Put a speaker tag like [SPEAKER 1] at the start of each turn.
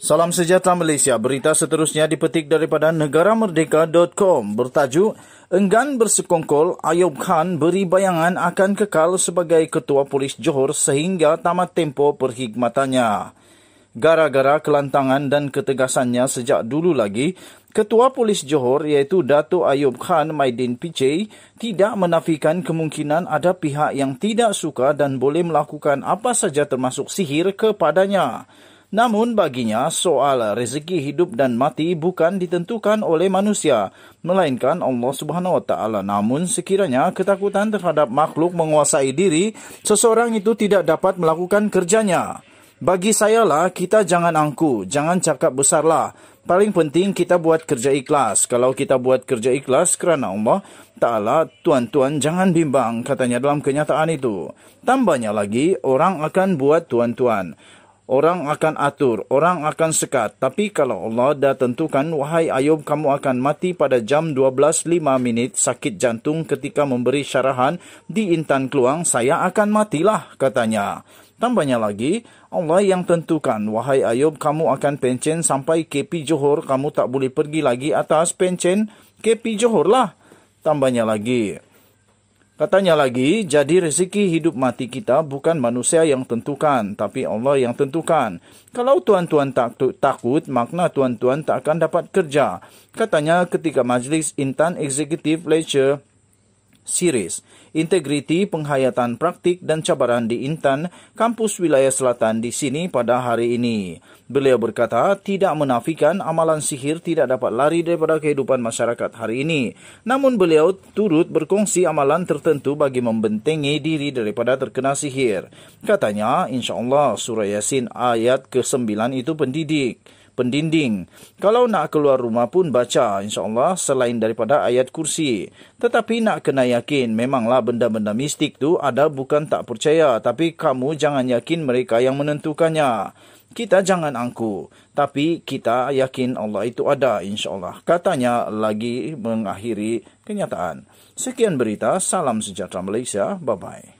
[SPEAKER 1] Salam sejahtera Malaysia. Berita seterusnya dipetik daripada negaramerdeka.com bertajuk Enggan bersekongkol, Ayub Khan beri bayangan akan kekal sebagai ketua polis Johor sehingga tamat tempo perkhidmatannya. Gara-gara kelantangan dan ketegasannya sejak dulu lagi, Ketua Polis Johor iaitu Dato' Ayub Khan Maidin Pichai tidak menafikan kemungkinan ada pihak yang tidak suka dan boleh melakukan apa saja termasuk sihir kepadanya. Namun baginya soal rezeki hidup dan mati bukan ditentukan oleh manusia melainkan Allah Subhanahu wa taala. Namun sekiranya ketakutan terhadap makhluk menguasai diri, seseorang itu tidak dapat melakukan kerjanya. Bagi saya lah kita jangan angku, jangan cakap besarlah. Paling penting kita buat kerja ikhlas. Kalau kita buat kerja ikhlas kerana Allah Ta'ala, tuan-tuan jangan bimbang katanya dalam kenyataan itu. Tambahnya lagi, orang akan buat tuan-tuan. Orang akan atur, orang akan sekat. Tapi kalau Allah dah tentukan, wahai Ayub, kamu akan mati pada jam 12.05 minit sakit jantung ketika memberi syarahan di Intan Keluang, saya akan matilah, katanya. Tambahnya lagi, Allah yang tentukan, wahai Ayub, kamu akan pencen sampai KP Johor, kamu tak boleh pergi lagi atas pencen KP Johor lah. Tambahnya lagi, Katanya lagi, jadi rezeki hidup mati kita bukan manusia yang tentukan, tapi Allah yang tentukan. Kalau tuan-tuan tak takut, makna tuan-tuan tak akan dapat kerja. Katanya ketika majlis Intan eksekutif Lecture Siris, Integriti Penghayatan Praktik dan Cabaran di Intan, Kampus Wilayah Selatan di sini pada hari ini. Beliau berkata, tidak menafikan amalan sihir tidak dapat lari daripada kehidupan masyarakat hari ini. Namun beliau turut berkongsi amalan tertentu bagi membentengi diri daripada terkena sihir. Katanya, insyaallah surah Yasin ayat ke-9 itu pendidik pendinding. Kalau nak keluar rumah pun baca insyaAllah selain daripada ayat kursi. Tetapi nak kena yakin memanglah benda-benda mistik tu ada bukan tak percaya tapi kamu jangan yakin mereka yang menentukannya. Kita jangan angku tapi kita yakin Allah itu ada insyaAllah. Katanya lagi mengakhiri kenyataan. Sekian berita, salam sejahtera Malaysia, bye-bye.